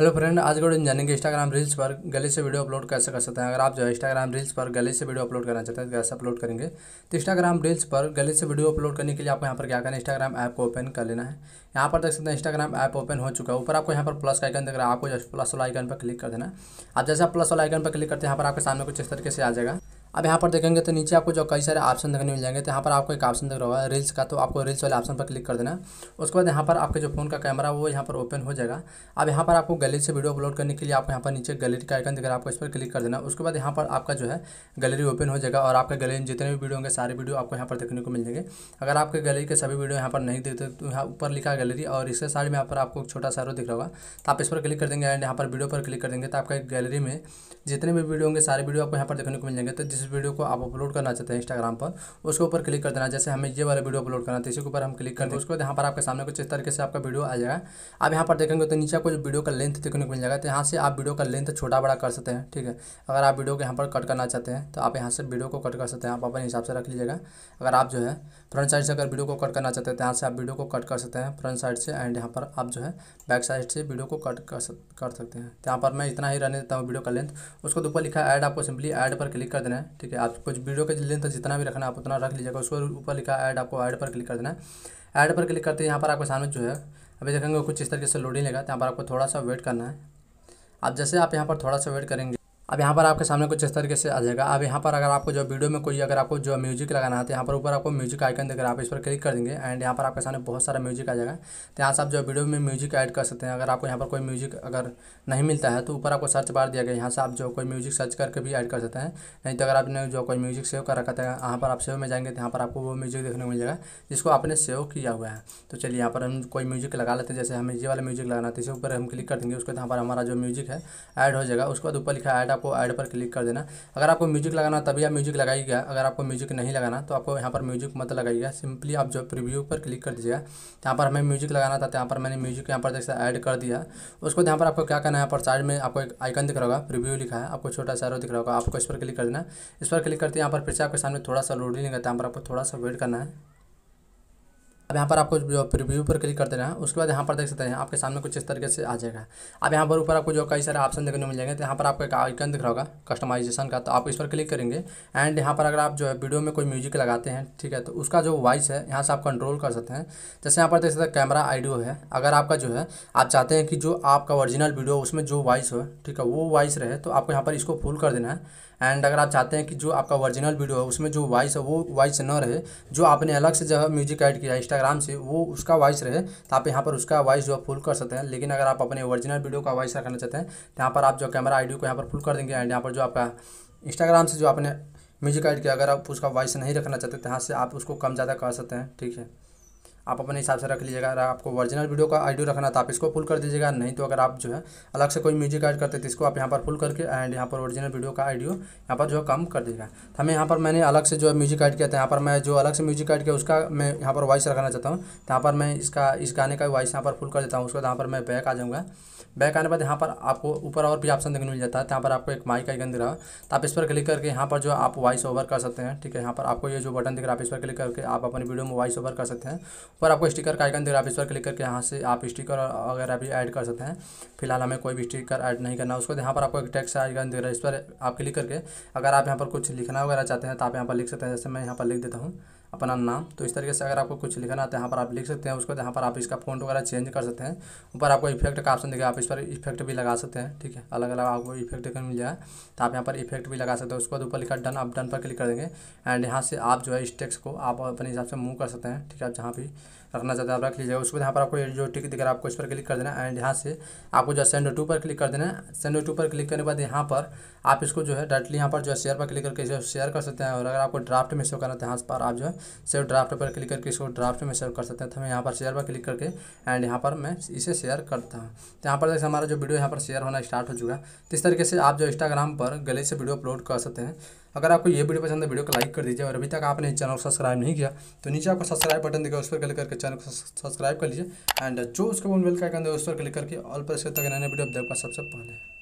hello friend आज के जानेंगे इंस्टाग्राम रील्स पर गले से वीडियो अपलोड कैसे कर सकते हैं अगर आप जो है इंस्टाग्राम रील्स पर गले से वीडियो अपलोड करना चाहते हैं तो कैसे अपलोड करेंगे तो इंस्टाग्राम रील्स पर गले से वीडियो अपलोड करने के लिए आपको यहाँ पर क्या करना है इंस्टाग्राम ऐप को ओपन कर लेना है यहाँ पर देख सकते हैं इंस्टाग्राम ऐप ओपन हो चुका है ऊपर आपको यहाँ पर प्लस आइकन देख रहा है आपको जस्ट प्लस वाला आइकन पर क्लिक कर देना है आप जैसे आप प्लस वाला आइकन पर क्लिक करते हैं यहाँ पर आपके सामने कुछ इस तरीके से आ जाएगा अब यहाँ पर देखेंगे तो नीचे आपको जो कई सारे ऑप्शन देखने मिल जाएंगे तो यहाँ पर आपको एक ऑप्शन देख रहा होगा रील्स का तो आपको रील्स वाले ऑप्शन पर क्लिक कर देना उसके बाद यहाँ पर आपके जो फोन का कैमरा वो यहाँ पर ओपन हो जाएगा अब यहाँ पर आपको गैलरी से वीडियो अपलोड करने के लिए आपको यहाँ पर नीचे गैलरी का आइकन दिख रहा है आपको इस पर क्लिक कर देना उसके बाद यहाँ पर आपका जो है गैलरी ओपन हो जाएगा और आपके गैलरी में जितने भी वीडियो होंगे सारे वीडियो आपको यहाँ पर देखने को मिल जाएंगे अगर आपके गैलरी के सभी वीडियो यहाँ पर नहीं देखते तो यहाँ ऊपर लिखा गैलरी और इसके साइड में यहाँ पर आपको छोटा सा रो दिख रहा होगा तो आप इस पर क्लिक कर देंगे एंड यहाँ पर वीडियो पर क्लिक कर देंगे तो आपका गैलरी में जितने भी वीडियो होंगे सारे वीडियो आपको यहाँ पर देखने को मिल जाएंगे तो जिस वीडियो को आप अपलोड करना चाहते हैं इंस्टाग्राम पर उसके ऊपर क्लिक कर देना जैसे हमें ये वाला वीडियो अपलोड करना था तो इसी के ऊपर हम क्लिक करते हैं उसके बाद यहाँ पर आपके सामने कुछ इस तरीके से आपका वीडियो आ जाएगा आप यहाँ पर देखेंगे तो नीचे कुछ वीडियो का लेंथ देखने को मिल जाएगा तो यहाँ से आप वीडियो का लेंथ छोटा बड़ा कर सकते हैं ठीक है अगर आप वीडियो को यहाँ पर कट करना चाहते हैं तो आप यहाँ से वीडियो को कट कर सकते हैं आप अपने हिसाब से रख लीजिएगा अगर आप जो है फ्रंट साइड से अगर वीडियो को कट करना चाहते हैं तो यहाँ से आप वीडियो को कट कर सकते हैं फ्रंट साइड से एंड यहाँ पर आप जो है बैक साइड से वीडियो को कट कर सकते हैं तो यहाँ पर मैं इतना ही रहने देता हूँ वीडियो का लेंथ उसको ऊपर लिखा है ऐड आपको सिंपली ऐड पर क्लिक कर देना है ठीक है आप कुछ वीडियो के लिंक जितना भी रखना आप उतना रख लीजिएगा उसके ऊपर लिखा ऐड आपको ऐड पर क्लिक कर देना है ऐड पर क्लिक करते हैं यहाँ पर आपके सामने जो है अभी देखेंगे कुछ इस तरीके से लोडिंग लेगा तो यहाँ पर आपको थोड़ा सा वेट करना है आप जैसे आप यहाँ पर थोड़ा सा वेट करेंगे अब यहाँ पर आपके सामने कुछ इस तरीके से आ जाएगा अब यहाँ पर अगर आपको जो वीडियो में कोई अगर आपको जो म्यूजिक लगाना है तो यहाँ पर ऊपर आपको म्यूजिक आइकन देकर आप इस पर क्लिक कर देंगे एंड यहाँ पर आपके सामने बहुत सारा म्यूजिक आ जाएगा तो यहाँ से आप जो वीडियो में म्यूजिक ऐड कर सकते हैं अगर आपको यहाँ पर कोई म्यूजिक अगर नहीं मिलता है तो ऊपर आपको सर्च बार दिया गया यहाँ से आप जो कोई म्यूजिक सर्च करके भी ऐड कर सकते हैं नहीं तो अगर आपने जो कोई म्यूजिक सेव कर रखा था यहाँ पर आप सेव में जाएंगे तो यहाँ पर आपको वो म्यूजिक देखने को मिल जाएगा जिसको आपने सेव किया हुआ है तो चलिए यहाँ पर हम कोई म्यूजिक लगा लेते हैं जैसे हमें ये वाला म्यूजिक लगाना था तो इसे ऊपर हम क्लिक कर देंगे उसके यहाँ पर हमारा जो म्यूजिक है ऐड हो जाएगा उसके बाद ऊपर लिखा ऐड आपको ऐड पर क्लिक कर देना अगर आपको म्यूजिक लगाना तभी आप म्यूजिक लगाइएगा अगर आपको म्यूजिक नहीं लगाना तो आपको यहाँ पर म्यूजिक मत लगाइएगा सिंपली आप जो प्रीव्यू पर क्लिक कर दीजिएगा यहाँ पर हमें म्यूजिक लगाना था यहाँ पर मैंने म्यूजिक यहाँ पर जैसे ऐड कर दिया उसको यहाँ पर आपको क्या करना है यहाँ पर साइड में आपको एक आइकन दिख रहा होगा प्रीव्यू लिखा है आपको छोटा सा दिख रहा होगा आपको इस पर क्लिक कर देना इस पर क्लिक करते यहाँ पर फिर से आपके सामने थोड़ा सा लोडिंग नहीं है यहाँ पर आपको थोड़ा सा वेट करना है अब यहाँ पर आपको जो प्रीव्यू पर क्लिक कर देना है उसके बाद यहाँ पर देख सकते हैं आपके सामने कुछ इस तरीके से आ जाएगा अब यहाँ पर ऊपर आपको जो कई सारे ऑप्शन देखने को मिल जाएंगे तो यहाँ पर आपको एक आइकन दिख रहा होगा कस्टमाइजेशन का तो आप इस पर क्लिक करेंगे एंड यहाँ पर अगर आप जो है वीडियो में कोई म्यूजिक लगाते हैं ठीक है तो उसका जो वॉइस है यहाँ से आप कंट्रोल कर सकते हैं जैसे यहाँ पर देख सकते हैं कैमरा आइडियो है अगर आपका जो है आप चाहते हैं कि जो आपका ओरिजिनल वीडियो उसमें जो वॉइस हो ठीक है वो वॉइस रहे तो आपको यहाँ पर इसको फुल कर देना है एंड अगर आप चाहते हैं कि जो आपका ओरिजिनल वीडियो है उसमें जो वॉइस है वो वॉइस न रहे जो आपने अलग से जगह म्यूजिक ऐड किया है इंस्टाग्राम से वो उसका वॉइस रहे तो आप यहाँ पर उसका वॉइस जो है फुल कर सकते हैं लेकिन अगर आप अपने ओरिजिनल वीडियो का वॉइस रखना चाहते हैं तो यहाँ पर आप जो कैमरा आईडी को यहाँ पर फुल कर देंगे एंड यहाँ पर जो आपका इंस्टाग्राम से जो आपने म्यूजिक ऐड किया अगर आप उसका वॉइस नहीं रखना चाहते तो यहाँ से आप उसको कम ज़्यादा कर सकते हैं ठीक है आप अपने हिसाब से रख लीजिएगा अगर आपको ओरिजिनल वीडियो का आइडियो रखना तो आप इसको फुल कर दीजिएगा नहीं तो अगर आप जो है अलग से कोई म्यूजिक ऐड करते तो इसको आप यहाँ पर फुल करके एंड यहाँ पर ओरिजिनल वीडियो का आइडियो यहाँ पर जो है कम कर दीजिएगा तो हमें यहाँ पर मैंने अलग से जो है म्यूजिक ऐड किया था यहाँ पर मैं जो अलग से म्यूजिक ऐड किया उसका मैं यहाँ पर वॉइस रखना चाहता हूँ यहाँ पर मैं इसका इस गाने का वॉइस यहाँ पर फुल कर देता हूँ उसके बाद यहाँ पर मैं बैक आ जाऊँगा बैक आने बाद यहाँ पर आपको ऊपर और भी ऑप्शन देखने मिल जाता है यहाँ पर आपको एक माइक का गंद रहा है तो आप इस पर क्लिक करके यहाँ पर जो आप वॉइस ओवर कर सकते हैं ठीक है यहाँ पर आपको ये जो बटन दिख रहा है आप इस पर क्लिक करके आप अपनी वीडियो में वॉइस ओवर कर सकते हैं पर आपको स्टिकर का आइकन दे रहा है आप इस पर क्लिक करके यहाँ से आप स्टिकर वगैरह भी ऐड कर सकते हैं फिलहाल हमें कोई भी स्टिकर ऐड नहीं करना उसको यहाँ पर आपको एक टैक्स आइकन दे रहा है इस पर आप क्लिक करके अगर आप यहाँ पर कुछ लिखना वगैरह चाहते हैं तो आप यहाँ पर लिख सकते हैं जैसे मैं यहाँ पर लिख देता हूँ अपना नाम तो इस तरीके से अगर आपको कुछ लिखना है तो यहाँ पर आप लिख सकते हैं उसको यहाँ पर आप इसका फ़ॉन्ट वगैरह चेंज कर सकते हैं ऊपर आपको इफेक्ट का ऑप्शन दिखेगा आप इस पर इफेक्ट भी लगा सकते हैं ठीक है अलग अलग आपको इफेक्ट मिल जाए तो आप यहाँ पर इफेक्ट भी लगा सकते हैं उसके बाद ऊपर लिखा डन आप डन पर क्लिक कर देंगे एंड यहाँ से आप जो है इस टेक्स को आप अपने हिसाब से मूव कर सकते हैं ठीक है आप जहाँ भी रखना चाहते हैं आप रख लीजिएगा उसके बाद यहाँ पर आपको जो टिक दिख रहा है आपको इस पर क्लिक कर देना एंड यहाँ से आपको जो है सेंडो टू पर क्लिक कर देना है सेंडो टू पर क्लिक करने के बाद यहाँ पर आप इसको जो है डायरेक्टली यहाँ पर जो है शेयर पर क्लिक करके शेयर कर सकते हैं और अगर आपको ड्राफ्ट में शो करना है तो यहाँ पर आप जो है सेव ड्राफ्ट पर क्लिक करके इसको ड्राफ्ट में सेव कर सकते हैं तो मैं यहाँ पर शेयर पर क्लिक करके एंड यहाँ पर मैं इसे शेयर करता हूँ तो यहाँ पर जैसे हमारा जो वीडियो यहाँ पर शेयर होना स्टार्ट हो चुका है तो इस तरीके से आप जो इंस्टाग्राम पर गले से वीडियो अपलोड कर सकते हैं अगर आपको ये वीडियो पसंद है वीडियो को लाइक कर दीजिए और अभी तक आपने चैनल को सब्सक्राइब नहीं किया तो नीचे आपको सब्सक्राइब बटन दिखा उस पर क्लिक करके चैनल को सब्सक्राइब कर लीजिए एंड जो उसके मोबाइल का आइकन है उस पर क्लिक करके ऑल पर से तक नए वीडियो अपडेट का सबसे पहले